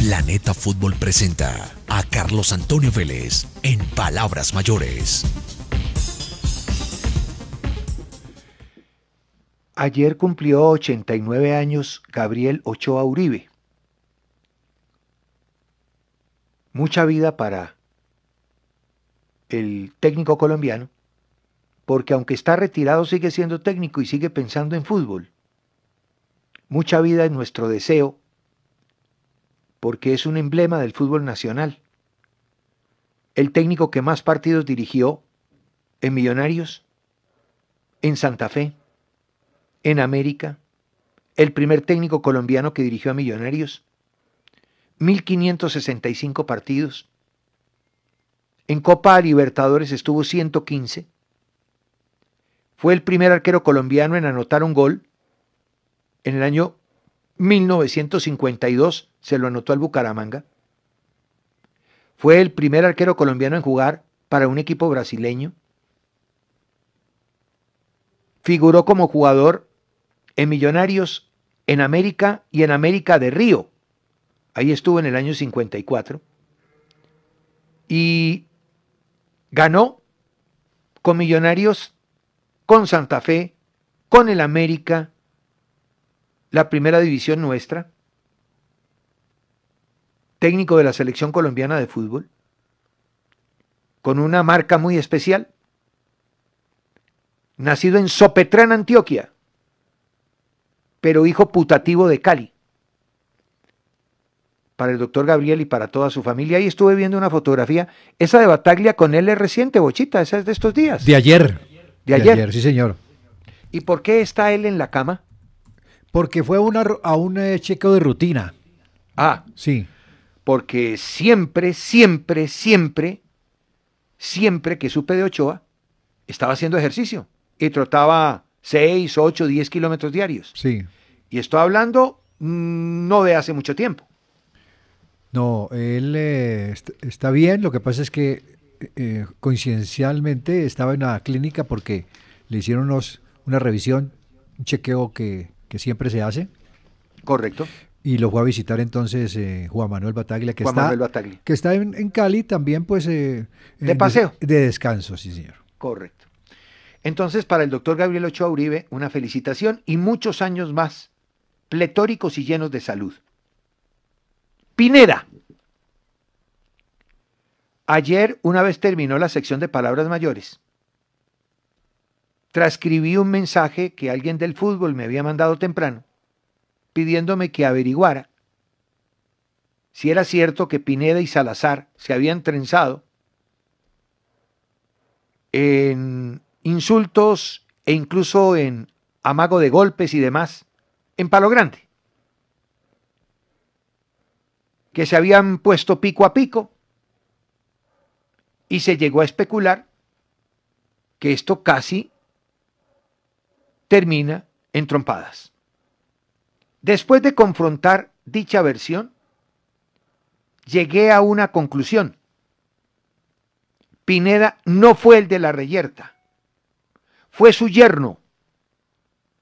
Planeta Fútbol presenta a Carlos Antonio Vélez en Palabras Mayores. Ayer cumplió 89 años Gabriel Ochoa Uribe. Mucha vida para el técnico colombiano, porque aunque está retirado sigue siendo técnico y sigue pensando en fútbol. Mucha vida en nuestro deseo porque es un emblema del fútbol nacional. El técnico que más partidos dirigió en Millonarios, en Santa Fe, en América, el primer técnico colombiano que dirigió a Millonarios, 1.565 partidos. En Copa Libertadores estuvo 115. Fue el primer arquero colombiano en anotar un gol en el año 1952 se lo anotó al Bucaramanga. Fue el primer arquero colombiano en jugar para un equipo brasileño. Figuró como jugador en Millonarios, en América y en América de Río. Ahí estuvo en el año 54. Y ganó con Millonarios, con Santa Fe, con el América la primera división nuestra, técnico de la selección colombiana de fútbol, con una marca muy especial, nacido en Sopetrán, Antioquia, pero hijo putativo de Cali, para el doctor Gabriel y para toda su familia. Y estuve viendo una fotografía, esa de Bataglia con él es reciente, Bochita, esa es de estos días. De ayer. De ayer sí, señor. ¿Y por qué está él en la cama? Porque fue una, a un eh, chequeo de rutina. Ah. Sí. Porque siempre, siempre, siempre, siempre que supe de Ochoa, estaba haciendo ejercicio y trotaba 6, ocho, 10 kilómetros diarios. Sí. Y estoy hablando mm, no de hace mucho tiempo. No, él eh, está bien, lo que pasa es que eh, coincidencialmente estaba en la clínica porque le hicieron unos, una revisión, un chequeo que que siempre se hace. Correcto. Y lo fue a visitar entonces eh, Juan Manuel Bataglia, que está, Que está en, Cali también, pues... Eh, de paseo. De, descanso, sí, señor. Correcto. Entonces, para el doctor Gabriel Ochoa Uribe, una felicitación y muchos años más, pletóricos y llenos de salud. Pineda. Ayer, una vez terminó la sección de palabras mayores, transcribí un mensaje que alguien del fútbol me había mandado temprano, pidiéndome que averiguara si era cierto que Pineda y Salazar se habían trenzado en insultos e incluso en amago de golpes y demás en Palo Grande, que se habían puesto pico a pico y se llegó a especular que esto casi termina en trompadas. Después de confrontar dicha versión, llegué a una conclusión. Pineda no fue el de la reyerta, fue su yerno.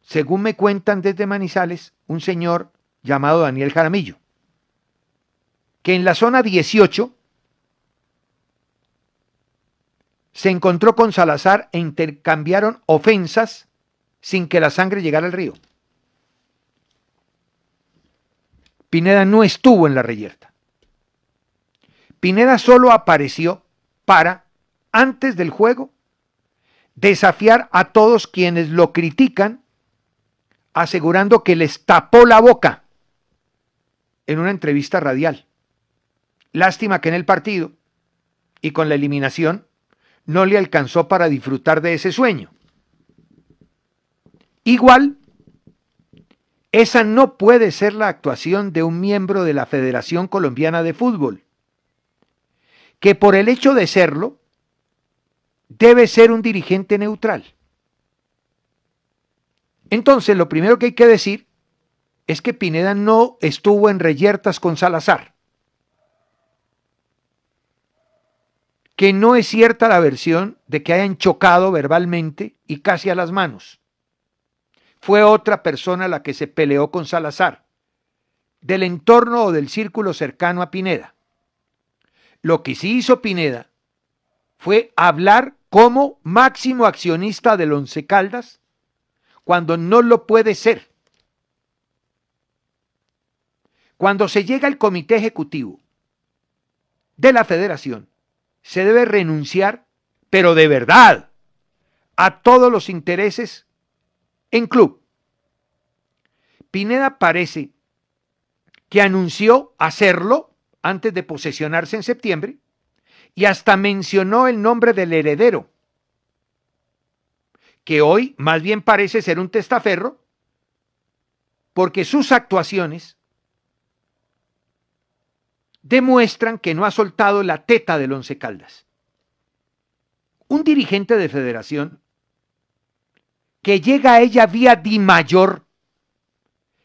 Según me cuentan desde Manizales, un señor llamado Daniel Jaramillo, que en la zona 18 se encontró con Salazar e intercambiaron ofensas sin que la sangre llegara al río. Pineda no estuvo en la reyerta. Pineda solo apareció para, antes del juego, desafiar a todos quienes lo critican, asegurando que les tapó la boca en una entrevista radial. Lástima que en el partido y con la eliminación no le alcanzó para disfrutar de ese sueño. Igual, esa no puede ser la actuación de un miembro de la Federación Colombiana de Fútbol, que por el hecho de serlo, debe ser un dirigente neutral. Entonces, lo primero que hay que decir es que Pineda no estuvo en reyertas con Salazar. Que no es cierta la versión de que hayan chocado verbalmente y casi a las manos fue otra persona la que se peleó con Salazar, del entorno o del círculo cercano a Pineda. Lo que sí hizo Pineda fue hablar como máximo accionista del Once Caldas cuando no lo puede ser. Cuando se llega al comité ejecutivo de la federación, se debe renunciar, pero de verdad, a todos los intereses en club. Pineda parece que anunció hacerlo antes de posesionarse en septiembre y hasta mencionó el nombre del heredero, que hoy más bien parece ser un testaferro porque sus actuaciones demuestran que no ha soltado la teta del Once Caldas. Un dirigente de federación que llega a ella vía Di Mayor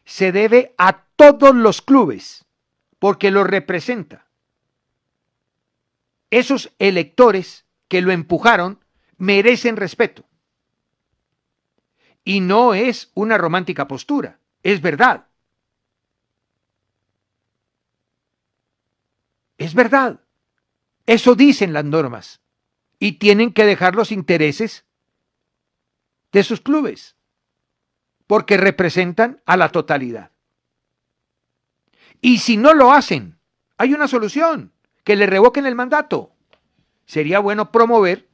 se debe a todos los clubes, porque lo representa. Esos electores que lo empujaron merecen respeto. Y no es una romántica postura, es verdad. Es verdad. Eso dicen las normas. Y tienen que dejar los intereses de sus clubes, porque representan a la totalidad. Y si no lo hacen, hay una solución, que le revoquen el mandato. Sería bueno promover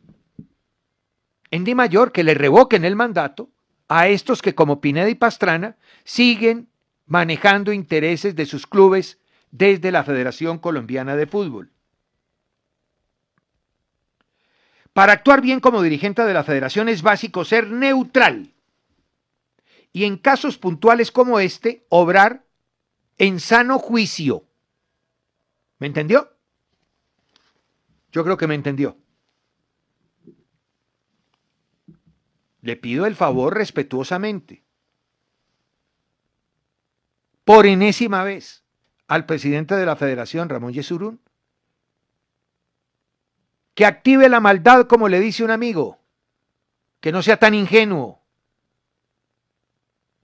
en Di Mayor que le revoquen el mandato a estos que como Pineda y Pastrana siguen manejando intereses de sus clubes desde la Federación Colombiana de Fútbol. Para actuar bien como dirigente de la federación es básico ser neutral y en casos puntuales como este, obrar en sano juicio. ¿Me entendió? Yo creo que me entendió. Le pido el favor respetuosamente, por enésima vez, al presidente de la Federación, Ramón Yesurún, que active la maldad como le dice un amigo, que no sea tan ingenuo,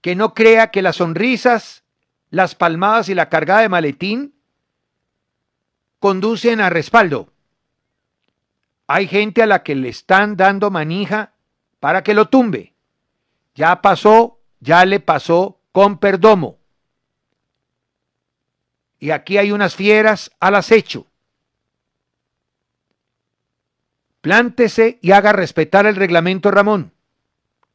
que no crea que las sonrisas, las palmadas y la cargada de maletín conducen a respaldo. Hay gente a la que le están dando manija para que lo tumbe. Ya pasó, ya le pasó con perdomo. Y aquí hay unas fieras al acecho Plántese y haga respetar el reglamento, Ramón.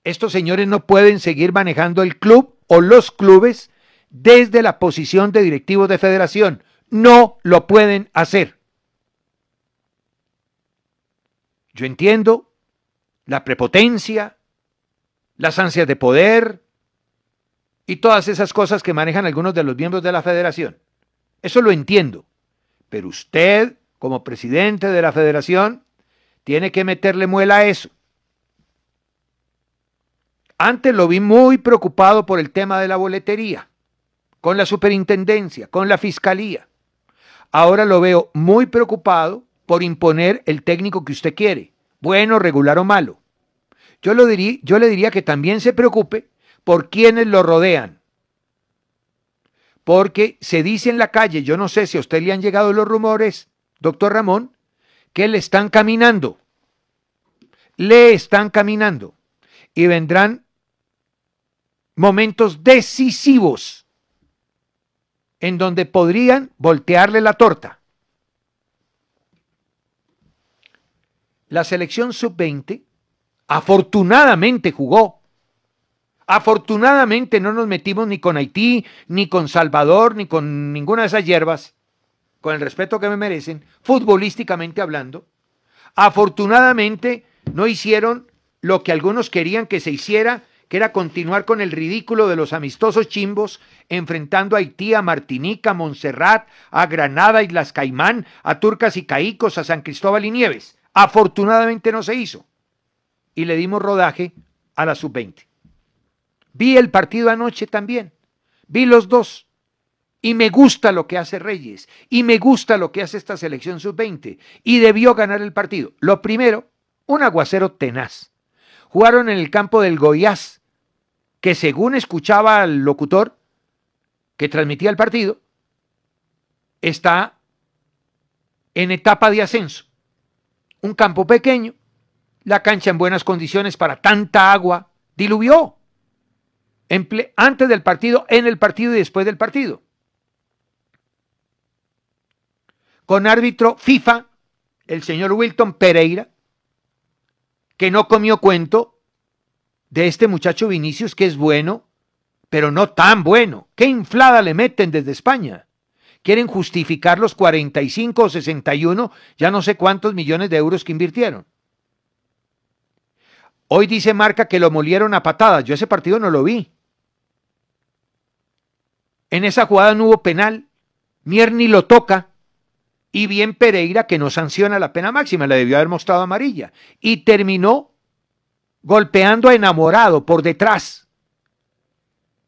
Estos señores no pueden seguir manejando el club o los clubes desde la posición de directivos de federación. No lo pueden hacer. Yo entiendo la prepotencia, las ansias de poder y todas esas cosas que manejan algunos de los miembros de la federación. Eso lo entiendo. Pero usted, como presidente de la federación, tiene que meterle muela a eso. Antes lo vi muy preocupado por el tema de la boletería, con la superintendencia, con la fiscalía. Ahora lo veo muy preocupado por imponer el técnico que usted quiere, bueno, regular o malo. Yo, lo yo le diría que también se preocupe por quienes lo rodean. Porque se dice en la calle, yo no sé si a usted le han llegado los rumores, doctor Ramón, que le están caminando le están caminando y vendrán momentos decisivos en donde podrían voltearle la torta. La selección sub-20 afortunadamente jugó. Afortunadamente no nos metimos ni con Haití, ni con Salvador, ni con ninguna de esas hierbas, con el respeto que me merecen, futbolísticamente hablando. Afortunadamente no hicieron lo que algunos querían que se hiciera, que era continuar con el ridículo de los amistosos chimbos, enfrentando a Haití, a Martinica, a Montserrat, a Granada, y las Caimán, a Turcas y Caicos, a San Cristóbal y Nieves. Afortunadamente no se hizo. Y le dimos rodaje a la sub-20. Vi el partido anoche también. Vi los dos. Y me gusta lo que hace Reyes. Y me gusta lo que hace esta selección sub-20. Y debió ganar el partido. Lo primero un aguacero tenaz. Jugaron en el campo del Goiás, que según escuchaba al locutor que transmitía el partido, está en etapa de ascenso. Un campo pequeño, la cancha en buenas condiciones para tanta agua, diluvió antes del partido, en el partido y después del partido. Con árbitro FIFA, el señor Wilton Pereira, que no comió cuento de este muchacho Vinicius que es bueno, pero no tan bueno. ¿Qué inflada le meten desde España? Quieren justificar los 45 o 61, ya no sé cuántos millones de euros que invirtieron. Hoy dice Marca que lo molieron a patadas. Yo ese partido no lo vi. En esa jugada no hubo penal. Mierni lo toca y bien Pereira que no sanciona la pena máxima, la debió haber mostrado amarilla, y terminó golpeando a enamorado por detrás.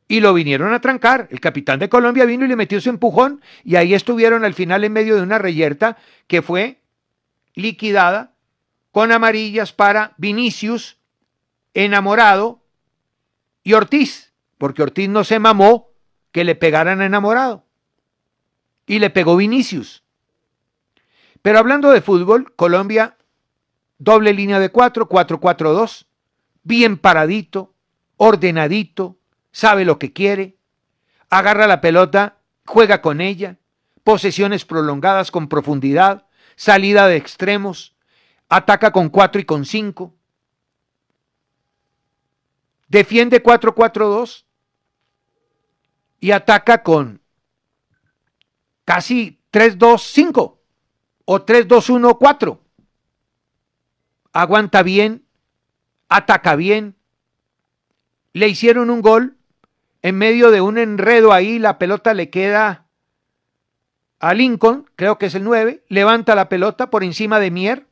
Y lo vinieron a trancar. El capitán de Colombia vino y le metió su empujón y ahí estuvieron al final en medio de una reyerta que fue liquidada con amarillas para Vinicius, enamorado y Ortiz, porque Ortiz no se mamó que le pegaran a enamorado. Y le pegó Vinicius. Pero hablando de fútbol, Colombia, doble línea de 4, 4-4-2, bien paradito, ordenadito, sabe lo que quiere, agarra la pelota, juega con ella, posesiones prolongadas con profundidad, salida de extremos, ataca con 4 y con 5, defiende 4-4-2 y ataca con casi 3-2-5 o 3-2-1-4. Aguanta bien, ataca bien. Le hicieron un gol en medio de un enredo ahí, la pelota le queda a Lincoln, creo que es el 9, levanta la pelota por encima de Mier,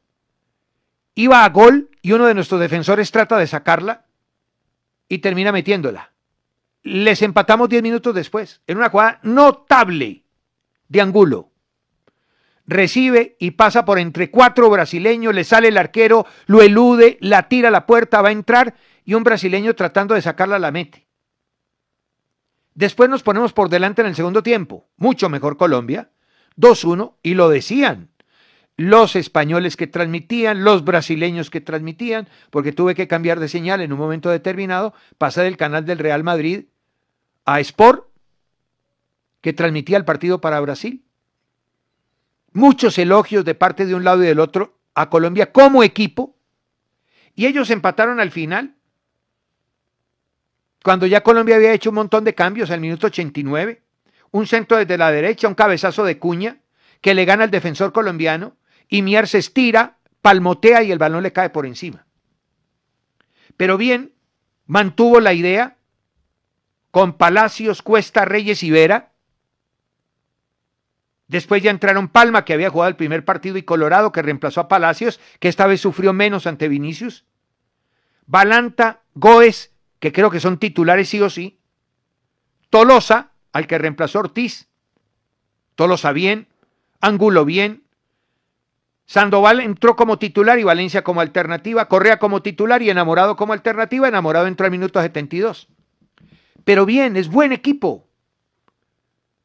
iba a gol y uno de nuestros defensores trata de sacarla y termina metiéndola. Les empatamos 10 minutos después, en una jugada notable de Angulo recibe y pasa por entre cuatro brasileños, le sale el arquero, lo elude, la tira a la puerta, va a entrar y un brasileño tratando de sacarla la mete. Después nos ponemos por delante en el segundo tiempo, mucho mejor Colombia, 2-1 y lo decían. Los españoles que transmitían, los brasileños que transmitían, porque tuve que cambiar de señal en un momento determinado, pasar del canal del Real Madrid a Sport, que transmitía el partido para Brasil muchos elogios de parte de un lado y del otro a Colombia como equipo, y ellos empataron al final, cuando ya Colombia había hecho un montón de cambios al minuto 89, un centro desde la derecha, un cabezazo de cuña, que le gana al defensor colombiano, y Mier se estira, palmotea y el balón le cae por encima. Pero bien, mantuvo la idea con Palacios, Cuesta, Reyes y Vera, Después ya entraron Palma, que había jugado el primer partido, y Colorado, que reemplazó a Palacios, que esta vez sufrió menos ante Vinicius. Balanta, Goes, que creo que son titulares sí o sí. Tolosa, al que reemplazó Ortiz. Tolosa bien, Angulo bien. Sandoval entró como titular y Valencia como alternativa, Correa como titular y Enamorado como alternativa. Enamorado entró al minuto 72. Pero bien, es buen equipo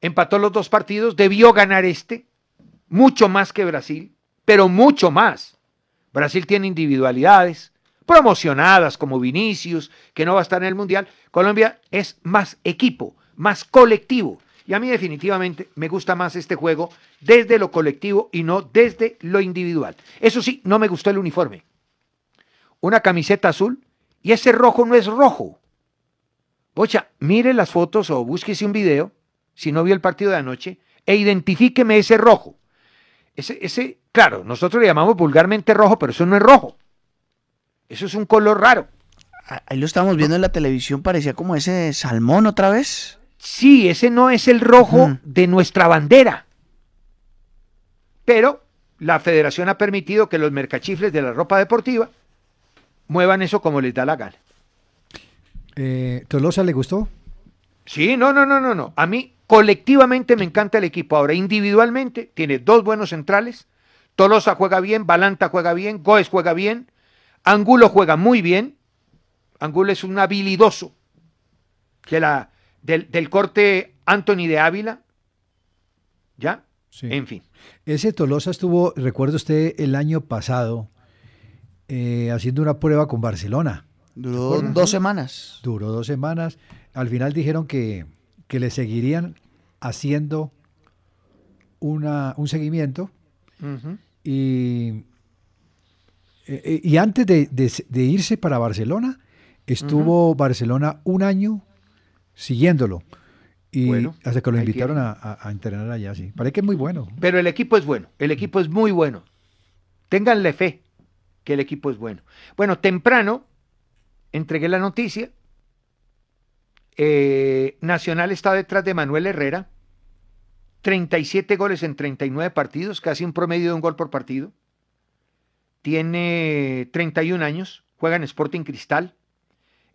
empató los dos partidos, debió ganar este, mucho más que Brasil, pero mucho más. Brasil tiene individualidades promocionadas como Vinicius, que no va a estar en el Mundial. Colombia es más equipo, más colectivo. Y a mí definitivamente me gusta más este juego desde lo colectivo y no desde lo individual. Eso sí, no me gustó el uniforme. Una camiseta azul y ese rojo no es rojo. Pocha, mire las fotos o búsquese un video si no vio el partido de anoche, e identifíqueme ese rojo. Ese, ese, claro, nosotros le llamamos vulgarmente rojo, pero eso no es rojo. Eso es un color raro. Ahí lo estábamos viendo en la televisión, parecía como ese salmón otra vez. Sí, ese no es el rojo de nuestra bandera. Pero la federación ha permitido que los mercachifles de la ropa deportiva muevan eso como les da la gana. Eh, ¿Tolosa le gustó? Sí, no, no, no, no. A mí, Colectivamente me encanta el equipo. Ahora, individualmente, tiene dos buenos centrales. Tolosa juega bien, Balanta juega bien, Goes juega bien, Angulo juega muy bien. Angulo es un habilidoso que la, del, corte Anthony de Ávila. ¿Ya? Sí. En fin. Ese Tolosa estuvo, recuerdo usted, el año pasado eh, haciendo una prueba con Barcelona. Duró dos semanas. Duró dos semanas. Al final dijeron que, que le seguirían haciendo una, un seguimiento. Eh, y, antes de, irse para Barcelona, estuvo Barcelona un año siguiéndolo. Y hasta que lo invitaron A, entrenar allá, sí. Parece que es muy bueno. Pero el equipo es bueno, el equipo es muy bueno. Ténganle fe que el equipo es bueno. Bueno, temprano entregué la noticia eh, Nacional está detrás de Manuel Herrera. 37 goles en 39 partidos, casi un promedio de un gol por partido. Tiene 31 años, juega en Sporting Cristal.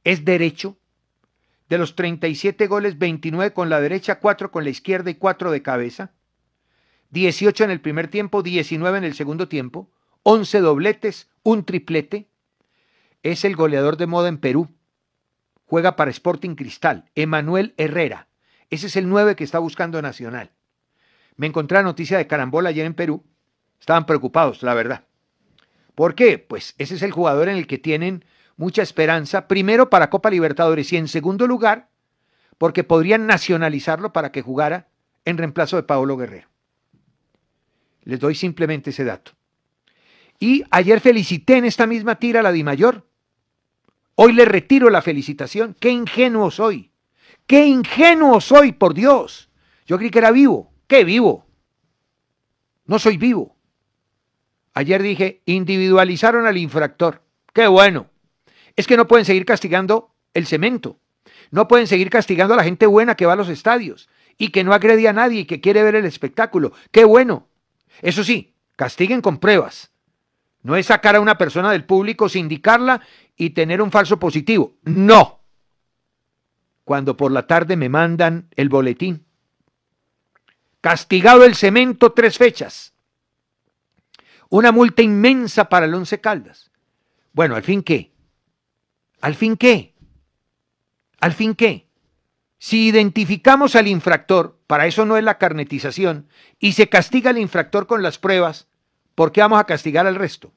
Es derecho. De los 37 goles, 29 con la derecha, 4 con la izquierda y 4 de cabeza. 18 en el primer tiempo, 19 en el segundo tiempo. 11 dobletes, un triplete. Es el goleador de moda en Perú. Juega para Sporting Cristal. Emanuel Herrera. Ese es el 9 que está buscando Nacional. Me encontré la noticia de Carambola ayer en Perú. Estaban preocupados, la verdad. ¿Por qué? Pues ese es el jugador en el que tienen mucha esperanza, primero para Copa Libertadores y en segundo lugar, porque podrían nacionalizarlo para que jugara en reemplazo de Paolo Guerrero. Les doy simplemente ese dato. Y ayer felicité en esta misma tira a la Mayor. Hoy le retiro la felicitación. Qué ingenuo soy. Qué ingenuo soy, por Dios. Yo creí que era vivo. ¿Qué vivo? No soy vivo. Ayer dije, individualizaron al infractor. Qué bueno. Es que no pueden seguir castigando el cemento. No pueden seguir castigando a la gente buena que va a los estadios y que no agrede a nadie y que quiere ver el espectáculo. Qué bueno. Eso sí, castiguen con pruebas. No es sacar a una persona del público, sindicarla y tener un falso positivo. No. Cuando por la tarde me mandan el boletín. Castigado el cemento tres fechas. Una multa inmensa para el Once Caldas. Bueno, ¿al fin qué? ¿Al fin qué? ¿Al fin qué? Si identificamos al infractor, para eso no es la carnetización, y se castiga al infractor con las pruebas, ¿Por qué vamos a castigar al resto?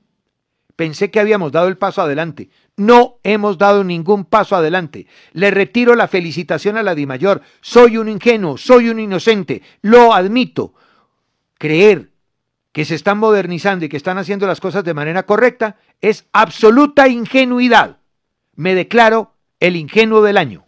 Pensé que habíamos dado el paso adelante. No hemos dado ningún paso adelante. Le retiro la felicitación a la mayor. Soy un ingenuo, soy un inocente, lo admito. Creer que se están modernizando y que están haciendo las cosas de manera correcta es absoluta ingenuidad. Me declaro el ingenuo del año.